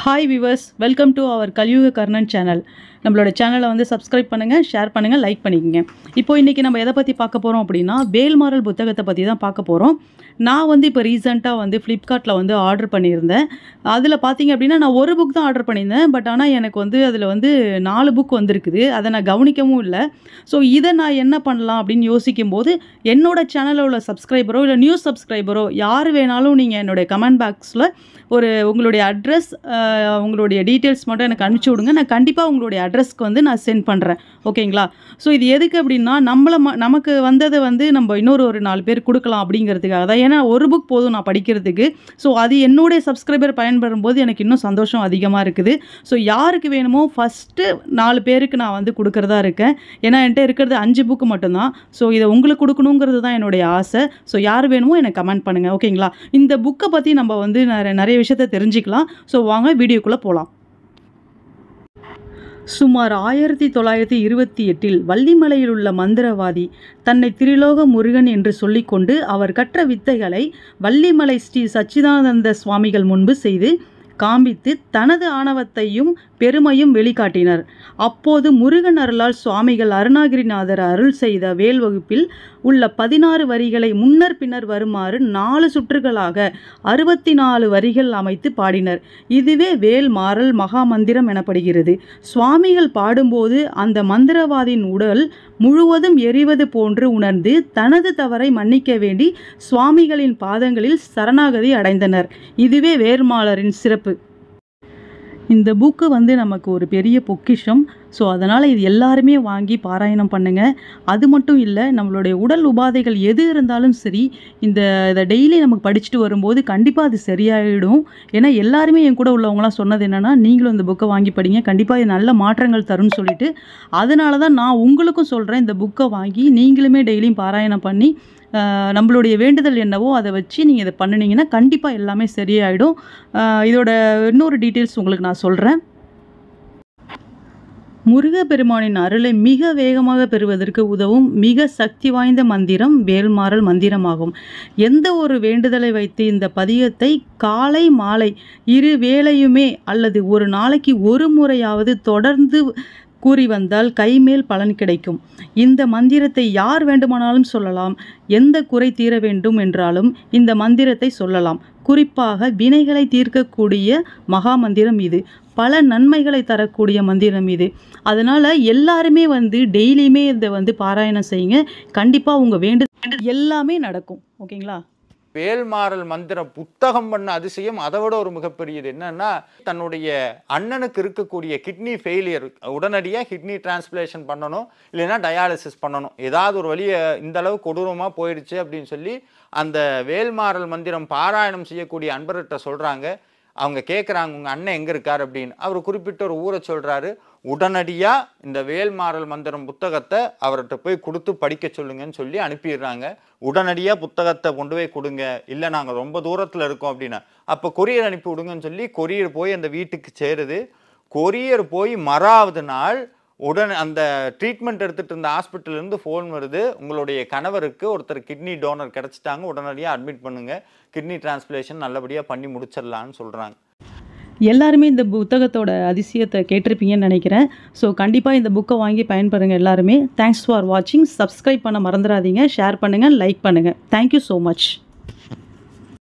hi viewers welcome to our Kaliyuga Karnan channel நம்மளோட சேனலை வந்து சப்ஸ்கிரைப் பண்ணுங்கள் ஷேர் பண்ணுங்கள் லைக் பண்ணிக்கோங்க இப்போ இன்றைக்கி நம்ம எதை பற்றி பார்க்க போகிறோம் அப்படின்னா வேல்மாரல் புத்தகத்தை பற்றி தான் பார்க்க போகிறோம் நான் வந்து இப்போ ரீசெண்டாக வந்து ஃப்ளிப்கார்ட்டில் வந்து ஆர்டர் பண்ணியிருந்தேன் அதில் பார்த்தீங்க அப்படின்னா நான் ஒரு புக் தான் ஆர்டர் பண்ணியிருந்தேன் பட் ஆனால் எனக்கு வந்து அதில் வந்து நாலு புக் வந்திருக்குது அதை நான் கவனிக்கவும் இல்லை ஸோ இதை நான் என்ன பண்ணலாம் அப்படின்னு யோசிக்கும் போது என்னோடய சேனலில் உள்ள சப்ஸ்கிரைபரோ இல்லை நியூஸ் சப்ஸ்கிரைபரோ யார் வேணாலும் நீங்கள் என்னுடைய கமெண்ட் பாக்ஸில் ஒரு உங்களுடைய அட்ரஸ் உங்களுடைய டீட்டெயில்ஸ் மட்டும் எனக்கு அனுப்பிச்சி விடுங்க நான் கண்டிப்பாக உங்களுடைய அட்ரஸ்க்கு வந்து நான் சென்ட் பண்ணுறேன் ஓகேங்களா ஸோ இது எதுக்கு அப்படின்னா நம்மளை ம நமக்கு வந்ததை வந்து நம்ம இன்னொரு ஒரு நாலு பேர் கொடுக்கலாம் அப்படிங்கிறதுக்காக தான் ஏன்னா ஒரு புக் போதும் நான் படிக்கிறதுக்கு ஸோ அது என்னுடைய சப்ஸ்கிரைபர் பயன்படும் போது எனக்கு இன்னும் சந்தோஷம் அதிகமாக இருக்குது ஸோ யாருக்கு வேணுமோ ஃபஸ்ட்டு நாலு பேருக்கு நான் வந்து கொடுக்குறதா இருக்கேன் ஏன்னா என்கிட்ட இருக்கிறது அஞ்சு புக்கு மட்டும்தான் ஸோ இதை உங்களுக்கு கொடுக்கணுங்கிறது தான் என்னுடைய ஆசை ஸோ யார் வேணுமோ எனக்கு கமெண்ட் பண்ணுங்கள் ஓகேங்களா இந்த புக்கை பற்றி நம்ம வந்து நிறைய விஷயத்த தெரிஞ்சுக்கலாம் ஸோ வாங்க வீடியோக்குள்ளே போகலாம் சுமார் ஆயிரத்தி தொள்ளாயிரத்தி இருபத்தி எட்டில் வள்ளிமலையில் உள்ள மந்திரவாதி தன்னை திரிலோக முருகன் என்று சொல்லிக்கொண்டு அவர் கற்ற வித்தைகளை வள்ளிமலை ஸ்ரீ சச்சிதானந்த சுவாமிகள் முன்பு செய்து காண்பித்து தனது ஆணவத்தையும் பெருமையும் வெளிக்காட்டினர் அப்போது முருகன் அருளால் சுவாமிகள் அருணாகிரிநாதர் அருள் செய்த வேல் வகுப்பில் உள்ள பதினாறு வரிகளை முன்னர் பின்னர் வருமாறு நாலு சுற்றுகளாக அறுபத்தி நாலு வரிகள் அமைத்து பாடினர் இதுவே வேல் மாறல் மகாமந்திரம் எனப்படுகிறது சுவாமிகள் பாடும்போது அந்த மந்திரவாதியின் உடல் முழுவதும் எரிவது போன்று உணர்ந்து தனது தவறை மன்னிக்க வேண்டி சுவாமிகளின் பாதங்களில் சரணாகதி அடைந்தனர் இதுவே வேர்மாளரின் சிறப்பு இந்த புக்கு வந்து நமக்கு ஒரு பெரிய பொக்கிஷம் ஸோ அதனால் இது எல்லாருமே வாங்கி பாராயணம் பண்ணுங்கள் அது மட்டும் இல்லை நம்மளுடைய உடல் உபாதைகள் எது இருந்தாலும் சரி இந்த இதை டெய்லி நமக்கு படிச்சுட்டு வரும்போது கண்டிப்பாக அது சரியாயிடும் ஏன்னா எல்லாருமே என் கூட உள்ளவங்களாம் சொன்னது என்னென்னா நீங்களும் இந்த புக்கை வாங்கி படிங்க கண்டிப்பாக இது நல்ல மாற்றங்கள் தரும்னு சொல்லிட்டு அதனால தான் நான் உங்களுக்கும் சொல்கிறேன் இந்த புக்கை வாங்கி நீங்களுமே டெய்லியும் பாராயணம் பண்ணி நம்மளுடைய வேண்டுதல் என்னவோ அதை வச்சு நீங்கள் இதை பண்ணினீங்கன்னா கண்டிப்பாக எல்லாமே சரியாயிடும் இதோட இன்னொரு டீட்டெயில்ஸ் உங்களுக்கு நான் சொல்கிறேன் முருகப்பெருமானின் அருளை மிக வேகமாக பெறுவதற்கு உதவும் மிக சக்தி வாய்ந்த மந்திரம் வேல்மாறல் மந்திரமாகும் எந்த ஒரு வேண்டுதலை வைத்து இந்த பதிகத்தை காலை மாலை இரு வேளையுமே அல்லது ஒரு நாளைக்கு ஒரு முறையாவது தொடர்ந்து கூறி வந்தால் கைமேல் பலன் கிடைக்கும் இந்த மந்திரத்தை யார் வேண்டுமானாலும் சொல்லலாம் எந்த குறை தீர வேண்டும் என்றாலும் இந்த மந்திரத்தை சொல்லலாம் குறிப்பாக வினைகளை தீர்க்கக்கூடிய மகா மந்திரம் இது பல நன்மைகளை தரக்கூடிய மந்திரம் இது அதனால் எல்லாருமே வந்து டெய்லியுமே இதை வந்து பாராயணம் செய்யுங்க கண்டிப்பாக உங்கள் வேண்டு எல்லாமே நடக்கும் ஓகேங்களா வேல்மாறல் மந்திர புத்தகம் பண்ண அதிசயம் அதை விட ஒரு மிகப்பெரியது என்னன்னா தன்னுடைய அண்ணனுக்கு இருக்கக்கூடிய கிட்னி ஃபெயிலியர் உடனடியாக கிட்னி டிரான்ஸ்பிளேஷன் பண்ணணும் இல்லைன்னா டயாலிசிஸ் பண்ணணும் ஏதாவது ஒரு வழியை இந்த அளவு கொடூரமாக போயிடுச்சு அப்படின்னு சொல்லி அந்த வேல்மாறல் மந்திரம் பாராயணம் செய்யக்கூடிய அன்பர்கிட்ட சொல்கிறாங்க அவங்க கேட்குறாங்க உங்கள் அண்ணன் எங்கே இருக்கார் அப்படின்னு அவர் குறிப்பிட்ட ஒரு ஊரை சொல்கிறாரு உடனடியாக இந்த வேல்மாறல் மந்திரம் புத்தகத்தை அவர்கிட்ட போய் கொடுத்து படிக்க சொல்லுங்கன்னு சொல்லி அனுப்பிடுறாங்க உடனடியாக புத்தகத்தை கொண்டு போய் கொடுங்க இல்லை நாங்கள் ரொம்ப தூரத்தில் இருக்கோம் அப்படின்னா அப்போ கொரியர் அனுப்பி விடுங்கன்னு சொல்லி கொரியர் போய் அந்த வீட்டுக்கு சேருது கொரியர் போய் மறாவது நாள் உடனே அந்த ட்ரீட்மெண்ட் எடுத்துகிட்டு இருந்த ஹாஸ்பிட்டலேருந்து ஃபோன் வருது உங்களுடைய கணவருக்கு ஒருத்தர் கிட்னி டோனர் கிடச்சிட்டாங்க உடனடியாக அட்மிட் பண்ணுங்கள் கிட்னி டிரான்ஸ்பிளேஷன் நல்லபடியாக பண்ணி முடிச்சிடலான்னு சொல்கிறாங்க எல்லாருமே இந்த புத்தகத்தோட அதிசயத்தை கேட்டிருப்பீங்கன்னு நினைக்கிறேன் ஸோ கண்டிப்பாக இந்த புக்கை வாங்கி பயன்படுங்க எல்லாருமே தேங்க்ஸ் ஃபார் வாட்சிங் சப்ஸ்கிரைப் பண்ண மறந்துடாதீங்க ஷேர் பண்ணுங்கள் லைக் பண்ணுங்கள் தேங்க்யூ ஸோ மச்